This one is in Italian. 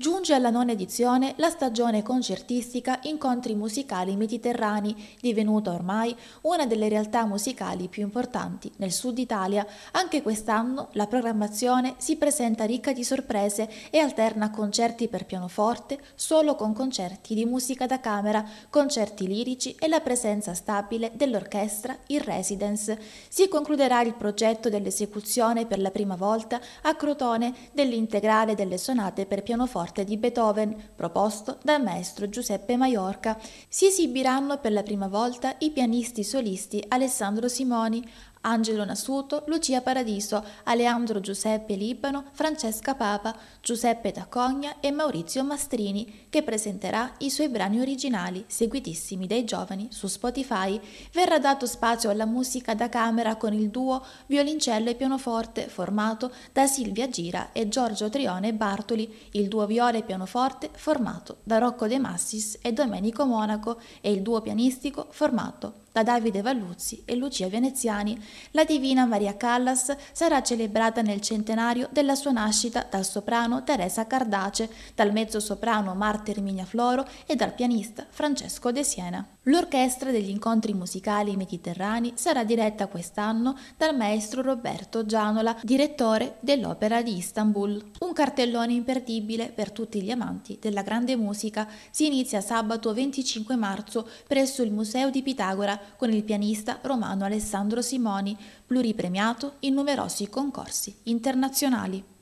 Giunge alla nona edizione la stagione concertistica Incontri musicali mediterranei, divenuta ormai una delle realtà musicali più importanti nel sud Italia. Anche quest'anno la programmazione si presenta ricca di sorprese e alterna concerti per pianoforte solo con concerti di musica da camera, concerti lirici e la presenza stabile dell'orchestra in residence. Si concluderà il progetto dell'esecuzione per la prima volta a Crotone dell'integrale delle sonate per pianoforte morte di Beethoven, proposto dal maestro Giuseppe Maiorca, si esibiranno per la prima volta i pianisti solisti Alessandro Simoni, Angelo Nasuto, Lucia Paradiso, Aleandro Giuseppe Libano, Francesca Papa, Giuseppe Tacogna e Maurizio Mastrini, che presenterà i suoi brani originali, seguitissimi dai giovani su Spotify. Verrà dato spazio alla musica da camera con il duo violoncello e pianoforte formato da Silvia Gira e Giorgio Trione Bartoli, il duo viola e pianoforte formato da Rocco De Massis e Domenico Monaco e il duo pianistico formato da Davide Valluzzi e Lucia Veneziani, la divina Maria Callas sarà celebrata nel centenario della sua nascita dal soprano Teresa Cardace, dal mezzosoprano Marta Erminia Floro e dal pianista Francesco De Siena. L'orchestra degli incontri musicali mediterranei sarà diretta quest'anno dal maestro Roberto Gianola, direttore dell'Opera di Istanbul. Un cartellone imperdibile per tutti gli amanti della grande musica si inizia sabato 25 marzo presso il Museo di Pitagora con il pianista romano Alessandro Simoni, pluripremiato in numerosi concorsi internazionali.